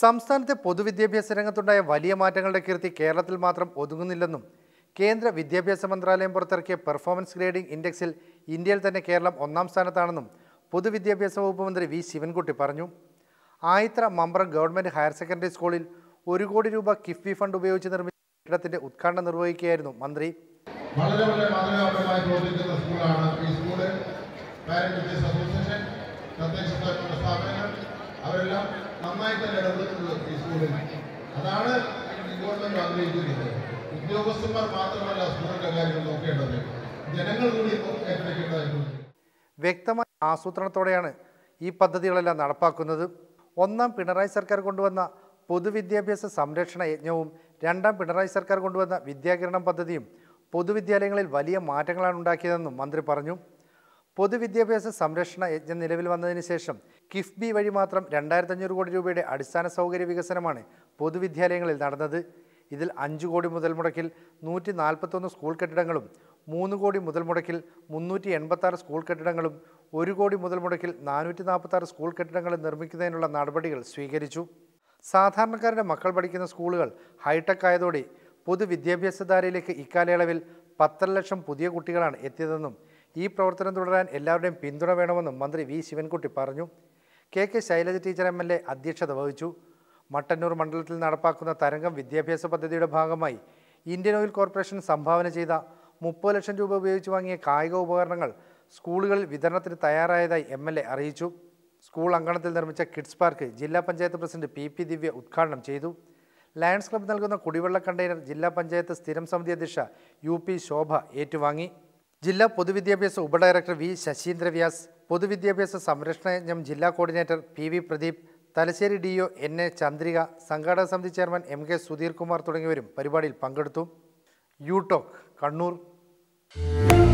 സംസ്ഥാനത്തെ പൊതുവിദ്യാഭ്യാസ രംഗത്തുണ്ടായ വലിയ മാറ്റങ്ങളുടെ കീർത്തി കേരളത്തിൽ മാത്രം ഒതുങ്ങുന്നില്ലെന്നും കേന്ദ്ര വിദ്യാഭ്യാസ മന്ത്രാലയം പുറത്തിറക്കിയ പെർഫോമൻസ് ഗ്രേഡിംഗ് ഇൻഡെക്സിൽ ഇന്ത്യയിൽ തന്നെ കേരളം ഒന്നാം സ്ഥാനത്താണെന്നും പൊതുവിദ്യാഭ്യാസ വകുപ്പ് മന്ത്രി വി ശിവൻകുട്ടി പറഞ്ഞു Ayithara Mambaram government higher secondary സ്കൂളിൽ ഒരു കോടി രൂപ കിഫ്ബി ഫണ്ട് ഉപയോഗിച്ച് നിർമ്മിച്ച കെട്ടിടത്തിന്റെ ഉദ്ഘാടനം നിർവഹിക്കുകയായിരുന്നു മന്ത്രി വളരെ വളരെ സ്കൂളാണ് ഈ അസോസിയേഷൻ സ്ഥാപനങ്ങൾ അവരെല്ലാം നന്നായി തന്നെ ഇടപെടുന്നുണ്ട് ഈ സ്കൂളിൽ അതാണ് ഗവൺമെന്റ് ആഗ്രഹിക്കുന്നത് ഉദ്യോഗസ്ഥന്മാർ മാത്രമല്ല സ്കൂളിന്റെ കാര്യങ്ങൾ നോക്കേണ്ടത് ജനങ്ങൾ കൂടി വ്യക്തമായ ആസൂത്രണത്തോടെയാണ് ഈ പദ്ധതികളെല്ലാം നടപ്പാക്കുന്നത് ഒന്നാം പിണറായി സർക്കാർ കൊണ്ടുവന്ന പൊതുവിദ്യാഭ്യാസ സംരക്ഷണ യജ്ഞവും രണ്ടാം പിണറായി സർക്കാർ കൊണ്ടുവന്ന വിദ്യാകിരണം പദ്ധതിയും പൊതുവിദ്യാലയങ്ങളിൽ വലിയ മാറ്റങ്ങളാണ് ഉണ്ടാക്കിയതെന്നും മന്ത്രി പറഞ്ഞു പൊതുവിദ്യാഭ്യാസ സംരക്ഷണ യജ്ഞം നിലവിൽ വന്നതിന് ശേഷം കിഫ്ബി വഴി മാത്രം രണ്ടായിരത്തഞ്ഞൂറ് കോടി രൂപയുടെ അടിസ്ഥാന സൗകര്യ വികസനമാണ് പൊതുവിദ്യാലയങ്ങളിൽ നടന്നത് ഇതിൽ അഞ്ച് കോടി മുതൽ മുടക്കിൽ നൂറ്റി നാൽപ്പത്തൊന്ന് സ്കൂൾ കെട്ടിടങ്ങളും മൂന്ന് കോടി മുതൽ മുടക്കിൽ മുന്നൂറ്റി എൺപത്താറ് സ്കൂൾ കെട്ടിടങ്ങളും ഒരു കോടി മുതൽ മുടക്കിൽ നാനൂറ്റി നാൽപ്പത്താറ് സ്കൂൾ കെട്ടിടങ്ങൾ നിർമ്മിക്കുന്നതിനുള്ള നടപടികൾ സ്വീകരിച്ചു സാധാരണക്കാരുടെ മക്കൾ പഠിക്കുന്ന സ്കൂളുകൾ ഹൈടെക് ആയതോടെ പൊതുവിദ്യാഭ്യാസ ധാരയിലേക്ക് ഇക്കാലയളവിൽ പത്തര ലക്ഷം പുതിയ കുട്ടികളാണ് എത്തിയതെന്നും ഈ പ്രവർത്തനം തുടരാൻ എല്ലാവരുടെയും പിന്തുണ വേണമെന്നും മന്ത്രി വി ശിവൻകുട്ടി പറഞ്ഞു K K Shailaja teacher M L A അധ്യക്ഷത വഹിച്ചു മട്ടന്നൂർ മണ്ഡലത്തിൽ നടപ്പാക്കുന്ന തരംഗം വിദ്യാഭ്യാസ പദ്ധതിയുടെ ഭാഗമായി ഇന്ത്യൻ ഓയിൽ കോർപ്പറേഷൻ സംഭാവന ചെയ്ത മുപ്പത് ലക്ഷം രൂപ ഉപയോഗിച്ച് വാങ്ങിയ കായിക ഉപകരണങ്ങൾ സ്കൂളുകളിൽ വിതരണത്തിന് തയ്യാറായതായി എം എൽ എ അറിയിച്ചു സ്കൂൾ അങ്കണത്തിൽ നിർമ്മിച്ച കിഡ്സ് പാർക്ക് ജില്ലാ panchayat president P P Divya ഉദ്ഘാടനം ചെയ്തു ലയൺസ് ക്ലബ്ബ് നൽകുന്ന കുടിവെള്ള കണ്ടെയ്നർ ജില്ലാ പഞ്ചായത്ത് സ്ഥിരം സമിതി അധ്യക്ഷ യു പി ശോഭ ഏറ്റുവാങ്ങി ജില്ലാ പൊതുവിദ്യാഭ്യാസ ഉപഡയറക്ടർ വി ശശീന്ദ്ര വ്യാസ് പൊതുവിദ്യാഭ്യാസ സംരക്ഷണ യജ്ഞം ജില്ലാ coordinator P V Pradeep Thalassery D O N A Chandrika സംഘാടക സമിതി ചെയർമാൻ എം കെ സുധീർകുമാർ തുടങ്ങിയവരും പരിപാടിയിൽ പങ്കെടുത്തു യൂടോക് കണ്ണൂർ